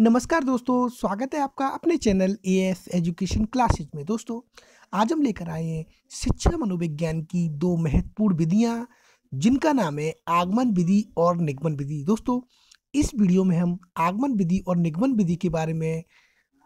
नमस्कार दोस्तों स्वागत है आपका अपने channel A S education classes में दोस्तों आज हम लेकर आए हैं शिक्षा मनोविज्ञान की दो महत्वपूर्ण विधियां जिनका नाम है आगमन विधि और निगमन विधि दोस्तों इस वीडियो में हम आगमन विधि और निगमन विधि के बारे में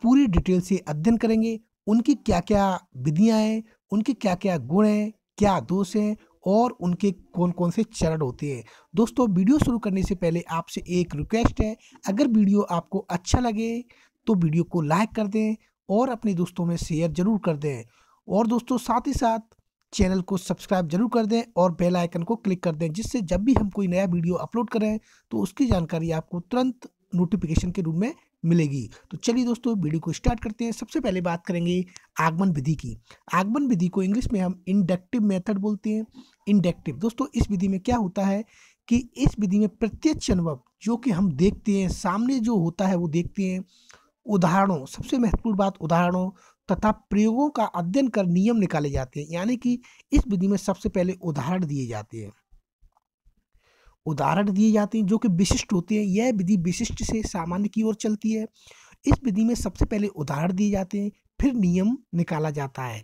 पूरी डिटेल से अध्ययन करेंगे उनकी क्या क्या विधियाँ हैं उनके क्या क्या गुण हैं क्या दोष हैं और उनके कौन कौन से चरण होते हैं दोस्तों वीडियो शुरू करने से पहले आपसे एक रिक्वेस्ट है अगर वीडियो आपको अच्छा लगे तो वीडियो को लाइक कर दें और अपने दोस्तों में शेयर जरूर कर दें और दोस्तों साथ ही साथ चैनल को सब्सक्राइब जरूर कर दें और बेल आइकन को क्लिक कर दें जिससे जब भी हम कोई नया वीडियो अपलोड करें तो उसकी जानकारी आपको तुरंत नोटिफिकेशन के रूप में मिलेगी तो चलिए दोस्तों वीडियो को स्टार्ट करते हैं सबसे पहले बात करेंगे आगमन विधि की आगमन विधि को इंग्लिश में हम इंडक्टिव मेथड बोलते हैं इंडक्टिव दोस्तों इस विधि में क्या होता है कि इस विधि में प्रत्यक्ष अनुभव जो कि हम देखते हैं सामने जो होता है वो देखते हैं उदाहरणों सबसे महत्वपूर्ण बात उदाहरणों तथा प्रयोगों का अध्ययन कर नियम निकाले जाते हैं यानी कि इस विधि में सबसे पहले उदाहरण दिए जाते हैं उदाहरण दिए जाते हैं जो कि विशिष्ट होते हैं यह विधि विशिष्ट से सामान्य की ओर चलती है इस विधि में सबसे पहले उदाहरण दिए जाते हैं फिर नियम निकाला जाता है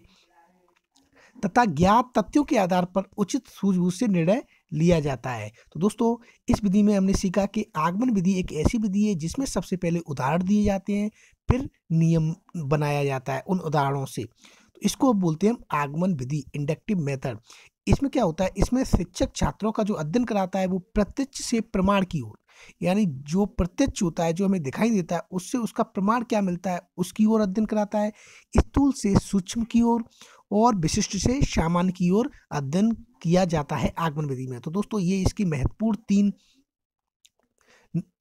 तथा ज्ञात तथ्यों के आधार पर उचित सूझबूझ से निर्णय लिया जाता है तो दोस्तों इस विधि में हमने सीखा कि आगमन विधि एक ऐसी विधि है जिसमें सबसे पहले उदाहरण दिए जाते हैं फिर नियम बनाया जाता है उन उदाहरणों से तो इसको बोलते हैं हम आगमन विधि इंडक्टिव मेथड इसमें क्या होता है इसमें शिक्षक छात्रों का जो अध्ययन कराता है वो प्रत्यक्ष से प्रमाण की ओर यानी जो प्रत्यक्ष होता है जो हमें दिखाई देता है उससे उसका प्रमाण क्या मिलता है उसकी ओर अध्ययन कराता है स्थूल से सूक्ष्म की ओर और विशिष्ट से सामान्य की ओर अध्ययन किया जाता है आगमन विधि में तो दोस्तों ये इसकी महत्वपूर्ण तीन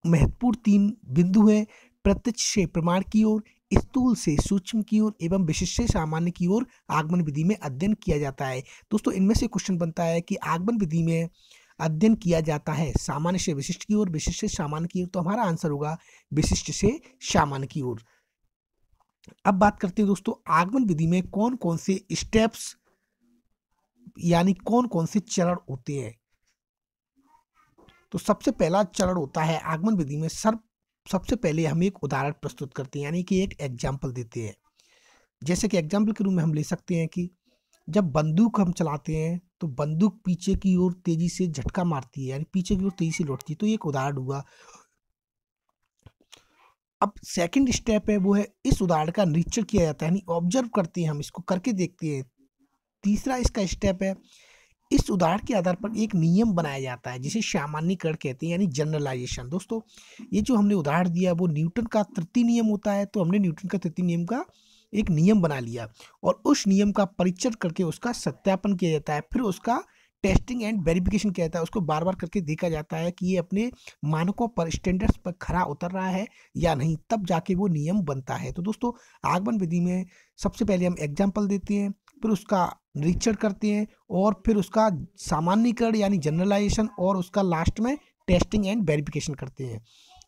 महत्वपूर्ण तीन बिंदु है प्रत्यक्ष से प्रमाण की ओर स्थूल से सूक्ष्म की ओर एवं विशिष्ट से सामान्य की ओर आगमन विधि में अध्ययन किया जाता है दोस्तों इनमें से क्वेश्चन बनता है कि आगमन विधि में अध्ययन किया जाता है सामान्य से विशिष्ट की ओर विशिष्ट से सामान्य की ओर तो हमारा आंसर होगा विशिष्ट से सामान्य की ओर अब बात करते हैं दोस्तों आगमन विधि में कौन कौन से स्टेप्स यानी कौन कौन से चरण होते हैं तो सबसे पहला चरण होता है आगमन विधि में सर्व सबसे पहले हम एक उदाहरण प्रस्तुत करते हैं यानी कि एक एग्जाम्पल देते हैं जैसे कि एग्जाम्पल के रूप में हम ले सकते हैं कि जब बंदूक हम चलाते हैं तो बंदूक पीछे की ओर तेजी से झटका मारती है यानी पीछे की ओर तेजी से लौटती है तो एक उदाहरण हुआ अब सेकंड स्टेप है वो है इस उदाहरण का निरीक्षण किया जाता है यानी ऑब्जर्व करते हैं हम इसको करके देखते हैं तीसरा इसका स्टेप है इस उदाहरण के आधार पर एक नियम बनाया जाता है जिसे सामान्यकरण कहते हैं यानी जनरलाइजेशन दोस्तों ये जो हमने उदाहरण दिया वो न्यूटन का तृतीय नियम होता है तो हमने न्यूटन का तृतीय नियम का एक नियम बना लिया और उस नियम का परीक्षण करके उसका सत्यापन किया जाता है फिर उसका टेस्टिंग एंड वेरिफिकेशन किया जाता है उसको बार बार करके देखा जाता है कि ये अपने मानकों पर स्टैंडर्ड्स पर खरा उतर रहा है या नहीं तब जाके वो नियम बनता है तो दोस्तों आगमन विधि में सबसे पहले हम एग्जाम्पल देते हैं फिर उसका निरीक्षण करते हैं और फिर उसका सामान्यकरण यानी जनरलाइजेशन और उसका लास्ट में टेस्टिंग एंड वेरिफिकेशन करते हैं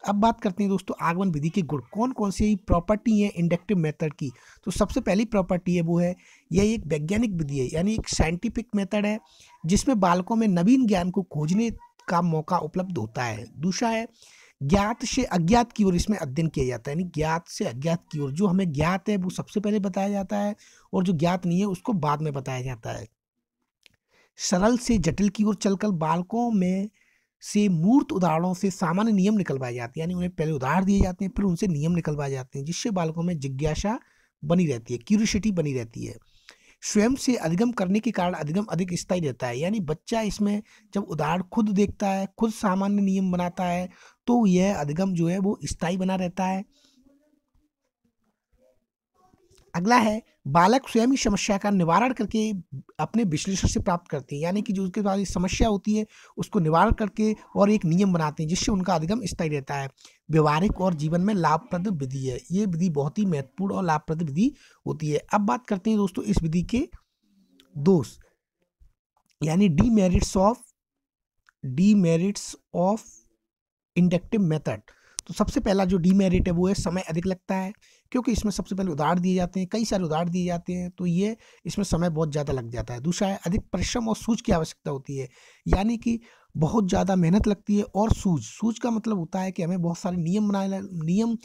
अब बात करते हैं दोस्तों आगमन विधि के गुण कौन कौन सी प्रॉपर्टी है इंडक्टिव मेथड की तो सबसे पहली प्रॉपर्टी है वो है यह एक वैज्ञानिक विधि है यानी एक साइंटिफिक मेथड है जिसमें बालकों में नवीन ज्ञान को खोजने का मौका उपलब्ध होता है दूसरा है ज्ञात से अज्ञात की ओर इसमें अध्ययन किया जाता है यानी ज्ञात से अज्ञात की ओर जो हमें ज्ञात है वो सबसे पहले बताया जाता है और जो ज्ञात नहीं है उसको बाद में बताया जाता है सरल से जटिल की ओर चलकर बालकों में से मूर्त उदाहरणों से सामान्य नियम निकलवाए जाते हैं यानी उन्हें पहले उदाहरण दिए जाते हैं फिर उनसे नियम निकलवाए जाते हैं जिससे बालकों में जिज्ञासा बनी रहती है क्यूरियसिटी बनी रहती है स्वयं से अधिगम करने के कारण अधिगम अधिक स्थायी रहता है यानी बच्चा इसमें जब उदाहरण खुद देखता है खुद सामान्य नियम बनाता है तो यह अधिगम जो है वो स्थायी बना रहता है अगला है बालक स्वयं ही समस्या का निवारण करके अपने विश्लेषण से प्राप्त करते हैं यानी कि जो उसके पास समस्या होती है उसको निवारण करके और एक नियम बनाते हैं जिससे उनका अधिगम स्थायी रहता है व्यवहारिक और जीवन में लाभप्रद विधि है ये विधि बहुत ही महत्वपूर्ण और लाभप्रद विधि होती है अब बात करते हैं दोस्तों इस विधि के दोष यानी demerits of demerits of inductive method तो सबसे पहला जो डीमेरिट है वो है समय अधिक लगता है क्योंकि इसमें सबसे पहले उधार दिए जाते हैं कई सारे उधार दिए जाते हैं तो ये इसमें समय बहुत ज़्यादा लग जाता है दूसरा है अधिक परिश्रम और सूझ की आवश्यकता होती है यानी कि बहुत ज़्यादा मेहनत लगती है और सूझ सूझ का मतलब होता है कि हमें बहुत सारे नियम बनाए नियम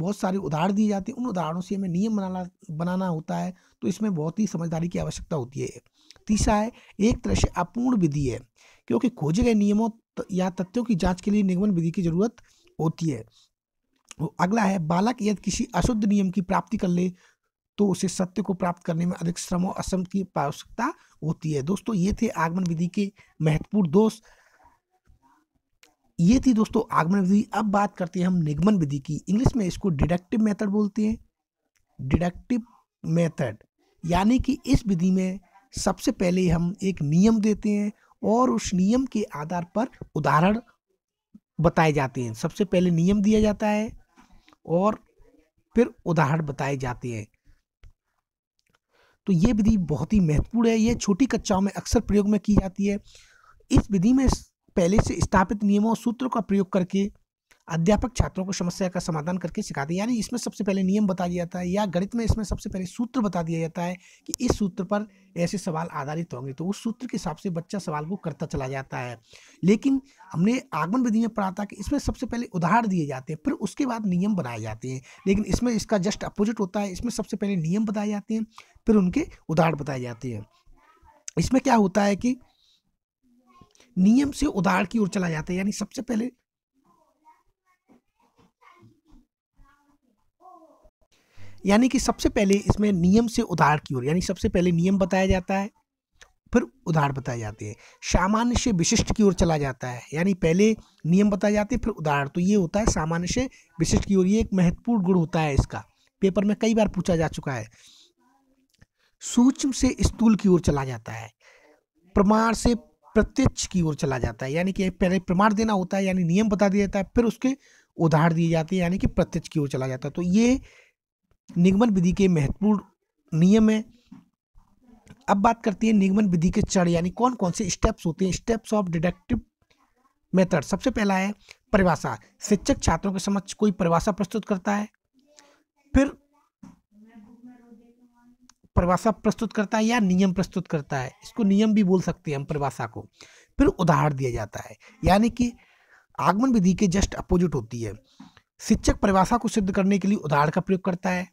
बहुत सारे उधार दिए जाते हैं उन उदाहरणों से हमें नियम बनाना बनाना होता है तो इसमें बहुत ही समझदारी की आवश्यकता होती है तीसरा है एक तरह से अपूर्ण विधि है क्योंकि खोजे गए नियमों तो या तथ्यों की जांच के लिए निगमन विधि की जरूरत होती है अगला है बालक यदि किसी अशुद्ध नियम की प्राप्ति कर ले तो उसे सत्य को प्राप्त करने में अधिक श्रम और असम की आवश्यकता होती है दोस्तों ये थे आगमन विधि के महत्वपूर्ण दोष ये थी दोस्तों आगमन विधि अब बात करते हैं हम निगमन विधि की इंग्लिश में इसको डिडक्टिव मेथड बोलते हैं डिडक्टिव मेथड यानी कि इस विधि में सबसे पहले हम एक नियम देते हैं और उस नियम के आधार पर उदाहरण बताए जाते हैं सबसे पहले नियम दिया जाता है और फिर उदाहरण बताए जाते हैं तो ये विधि बहुत ही महत्वपूर्ण है ये छोटी कक्षाओं में अक्सर प्रयोग में की जाती है इस विधि में पहले से स्थापित नियमों सूत्रों का प्रयोग करके अध्यापक छात्रों को समस्या का समाधान करके सिखाते हैं यानी इसमें सबसे पहले नियम बता दिया जाता है या गणित में इसमें सबसे पहले सूत्र बता दिया जाता है कि इस सूत्र पर ऐसे सवाल आधारित होंगे तो उस सूत्र के हिसाब से बच्चा सवाल को करता चला जाता है लेकिन हमने आगमन विधि में पढ़ा था कि इसमें सबसे पहले उदाहरण दिए जाते हैं फिर उसके बाद नियम बनाए जाते हैं लेकिन इसमें इसका जस्ट अपोजिट होता है इसमें सबसे पहले नियम बताए जाते हैं फिर उनके उदाहरण बताए जाते हैं इसमें क्या होता है कि नियम से उदाहरण की ओर चला जाता है यानी सबसे पहले यानी कि सबसे पहले इसमें नियम से उधार की ओर यानी सबसे पहले नियम बताया जाता है फिर उधार बताए जाते हैं सामान्य से विशिष्ट की ओर चला जाता है यानी पहले नियम बताए जाते हैं फिर उदाहरण तो ये होता है सामान्य से विशिष्ट की ओर ये एक महत्वपूर्ण गुण होता है इसका पेपर में कई बार पूछा जा चुका है सूक्ष्म से स्थूल की ओर चला जाता है प्रमाण से प्रत्यक्ष की ओर चला जाता है यानी कि पहले प्रमाण देना होता है यानी नियम बता दिया जाता है फिर उसके उदाहरण दिए जाते हैं यानी कि प्रत्यक्ष की ओर चला जाता है तो ये निगमन विधि के महत्वपूर्ण नियम है अब बात करते हैं निगमन विधि के चढ़ यानी कौन कौन से स्टेप्स होते हैं स्टेप्स ऑफ डिडक्टिव मेथड सबसे पहला है परिभाषा शिक्षक छात्रों के समक्ष कोई परिभाषा प्रस्तुत करता है फिर परिभाषा प्रस्तुत करता है या नियम प्रस्तुत करता है इसको नियम भी बोल सकते हैं हम परिभाषा को फिर उदाहरण दिया जाता है यानी कि आगमन विधि के जस्ट अपोजिट होती है शिक्षक परिभाषा को सिद्ध करने के लिए उदाहरण का प्रयोग करता है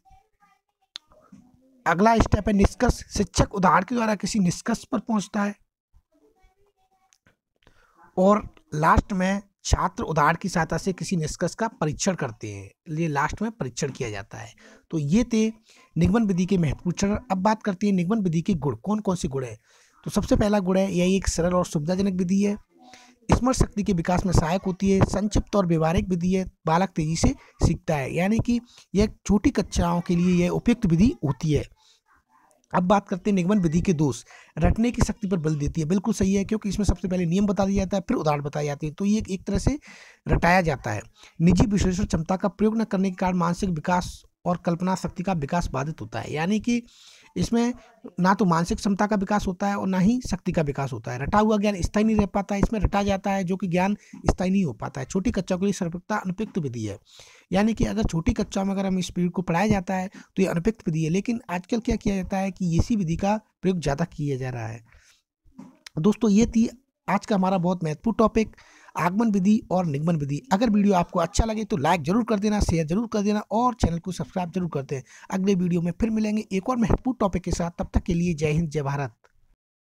अगला स्टेप है निष्कर्ष शिक्षक उदाहरण के द्वारा किसी निष्कर्ष पर पहुंचता है और लास्ट में छात्र उदाहरण की सहायता से किसी निष्कर्ष का परीक्षण करते हैं लिए लास्ट में परीक्षण किया जाता है तो ये थे निगमन विधि के महत्वपूर्ण चरण अब बात करते हैं निगमन विधि के गुण कौन कौन से गुण है तो सबसे पहला गुण है यही एक सरल और सुविधाजनक विधि है स्मरण शक्ति के विकास में सहायक होती है संक्षिप्त और व्यवहारिक विधि है बालक तेजी से सीखता है यानी कि यह छोटी कक्षाओं के लिए यह उपयुक्त विधि होती है अब बात करते हैं निगमन विधि के दोष रटने की शक्ति पर बल देती है बिल्कुल सही है क्योंकि इसमें सबसे पहले नियम बता दिया जाता है फिर उदाहरण बताई जाती है तो ये एक तरह से रटाया जाता है निजी विश्लेषण क्षमता का प्रयोग न करने के कारण मानसिक विकास और कल्पना शक्ति का विकास बाधित होता है यानी कि इसमें ना तो मानसिक क्षमता का विकास होता है और ना ही शक्ति का विकास होता है रटा हुआ ज्ञान स्थायी नहीं रह पाता है इसमें रटा जाता है जो कि ज्ञान स्थायी नहीं हो पाता है छोटी कक्षाओं के लिए सर्वपिकता अनुपयुक्त विधि है यानी कि अगर छोटी कच्चा में अगर हम इस को पढ़ाया जाता है तो ये अनुपयुक्त विधि है लेकिन आजकल क्या किया जाता है कि इसी विधि का प्रयोग ज़्यादा किया जा रहा है दोस्तों ये थी आज का हमारा बहुत महत्वपूर्ण टॉपिक आगमन विधि और निगमन विधि अगर वीडियो आपको अच्छा लगे तो लाइक जरूर कर देना शेयर जरूर कर देना और चैनल को सब्सक्राइब जरूर कर दे अगले वीडियो में फिर मिलेंगे एक और महत्वपूर्ण टॉपिक के साथ तब तक के लिए जय हिंद जय भारत